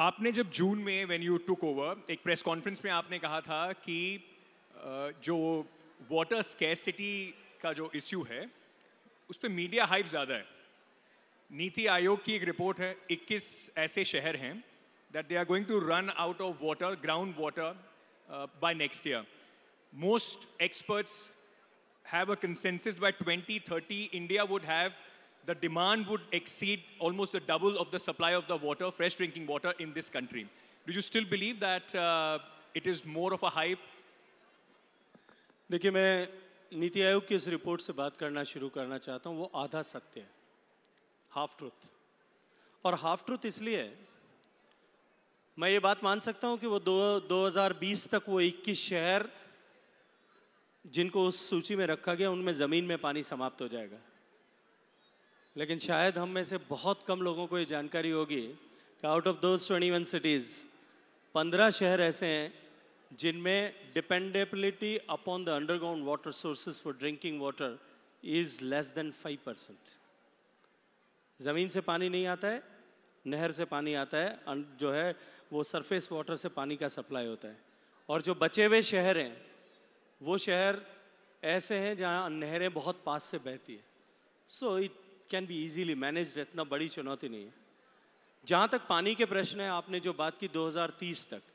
आपने जब जून में व्हेन यू टुक ओवर एक प्रेस कॉन्फ्रेंस में आपने कहा था कि जो वाटर स्केसिटी का जो इश्यू है उस पर मीडिया हाइप ज़्यादा है नीति आयोग की एक रिपोर्ट है 21 ऐसे शहर हैं that they are going to run out of water ground water by next year most experts have a consensus by 2030 India would have the demand would exceed almost the double of the supply of the water, fresh drinking water in this country. Do you still believe that uh, it is more of a hype? देखिए मैं नीति आयोग की इस report से बात करना शुरू करना चाहता हूँ वो आधा सत्य है हाफ ट्रुथ और हाफ ट्रुथ इसलिए है मैं ये बात मान सकता हूँ कि वो दो 2020 तक वो 21 शहर जिनको उस सूची में रखा गया उनमें ज़मीन में पानी समाप्त हो जाएगा लेकिन शायद हम में से बहुत कम लोगों को ये जानकारी होगी कि out of those twenty one cities पंद्रह शहर ऐसे हैं जिनमें dependability upon the underground water sources for drinking water is less than five percent ज़मीन से पानी नहीं आता है नहर से पानी आता है अं, जो है वो सरफेस वाटर से पानी का सप्लाई होता है और जो बचे हुए शहर हैं वो शहर ऐसे हैं जहाँ नहरें बहुत पास से बहती है so it can be easily manage इतना बड़ी चुनौती नहीं है जहाँ तक पानी के प्रश्न है आपने जो बात की 2030 तक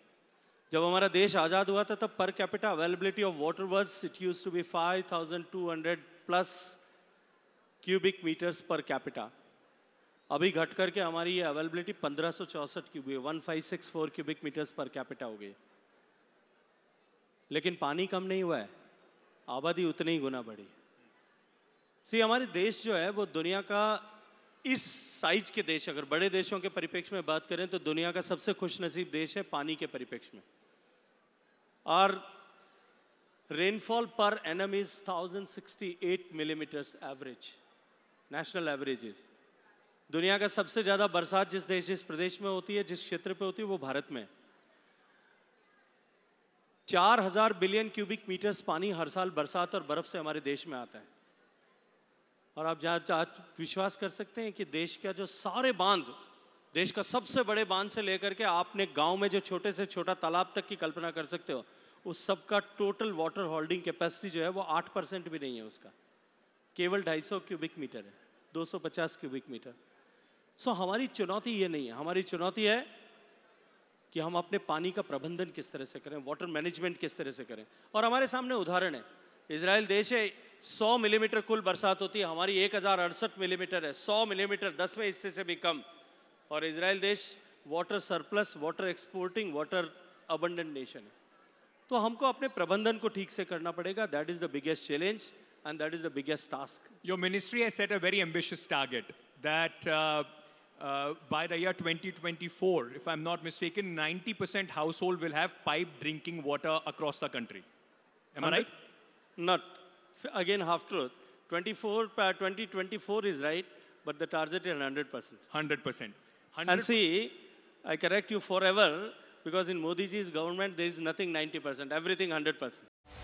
जब हमारा देश आज़ाद हुआ था तब per capita availability of water was it used to be 5,200 plus cubic meters per capita अभी घट करके हमारी ये अवेलेबिलिटी पंद्रह सौ चौसठ cubic one six four cubic meters per capita हो गई लेकिन पानी कम नहीं हुआ है आबादी उतनी ही गुना बढ़ी सी हमारे देश जो है वो दुनिया का इस साइज के देश अगर बड़े देशों के परिप्रेक्ष्य में बात करें तो दुनिया का सबसे खुश नसीब देश है पानी के परिप्रेक्ष्य में और rainfall per annum is thousand sixty eight millimeters average national average is दुनिया का सबसे ज़्यादा बरसात जिस देश जिस प्रदेश में होती है जिस क्षेत्र पे होती है वो भारत में चार हजार बिलियन क्यूबिक मीटर्स पानी हर साल बरसात और बर्फ से हमारे देश में आता है और आप जहाँ विश्वास कर सकते हैं कि देश का जो सारे बांध देश का सबसे बड़े बांध से लेकर के आपने गांव में जो छोटे से छोटा तालाब तक की कल्पना कर सकते हो उस सब का टोटल वाटर होल्डिंग कैपेसिटी जो है वो आठ परसेंट भी नहीं है उसका केवल ढाई सौ क्यूबिक मीटर है दो सौ पचास क्यूबिक मीटर सो so, हमारी चुनौती ये नहीं है हमारी चुनौती है कि हम अपने पानी का प्रबंधन किस तरह से करें वाटर मैनेजमेंट किस तरह से करें और हमारे सामने उदाहरण है इसराइल देश है 100 मिलीमीटर कुल बरसात होती है हमारी एक मिलीमीटर है 100 मिलीमीटर दसवें हिस्से से भी कम और इसराइल देश water surplus water exporting water abundant nation है तो हमको अपने प्रबंधन को ठीक से करना पड़ेगा that is the biggest challenge and that is the biggest task your ministry I set a very ambitious target that by the year 2024 if I am not mistaken 90% percent household will have country am I right not again half truth. 24, uh, 2024 is right, but the target is 100%. 100%. 100%. And see, I correct you forever because in ji's government, there is nothing 90%, everything 100%.